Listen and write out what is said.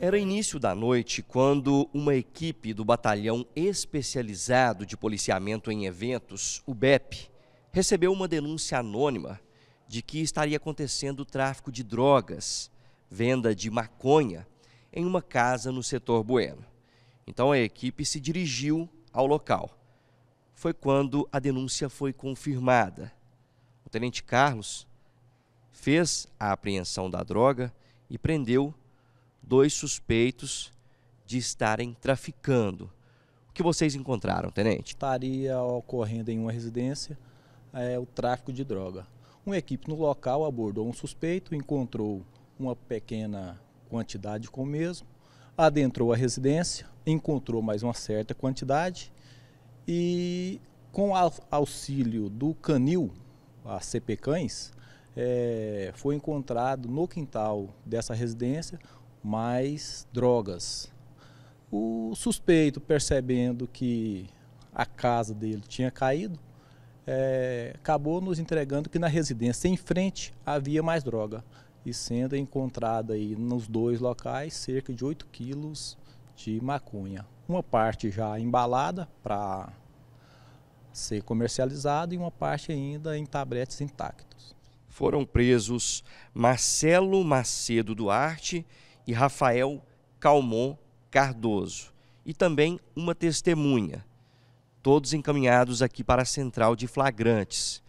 Era início da noite quando uma equipe do Batalhão Especializado de Policiamento em Eventos, o BEP, recebeu uma denúncia anônima de que estaria acontecendo tráfico de drogas, venda de maconha, em uma casa no setor Bueno. Então a equipe se dirigiu ao local. Foi quando a denúncia foi confirmada. O tenente Carlos fez a apreensão da droga e prendeu dois suspeitos de estarem traficando. O que vocês encontraram, tenente? Estaria ocorrendo em uma residência é, o tráfico de droga. Uma equipe no local abordou um suspeito, encontrou uma pequena quantidade com o mesmo, adentrou a residência, encontrou mais uma certa quantidade e, com auxílio do canil, a CP Cães, é, foi encontrado no quintal dessa residência mais drogas. O suspeito, percebendo que a casa dele tinha caído, é, acabou nos entregando que na residência em frente havia mais droga. E sendo encontrada aí nos dois locais cerca de 8 quilos de maconha. Uma parte já embalada para ser comercializada e uma parte ainda em tabletes intactos. Foram presos Marcelo Macedo Duarte e Rafael Calmon Cardoso, e também uma testemunha, todos encaminhados aqui para a Central de Flagrantes.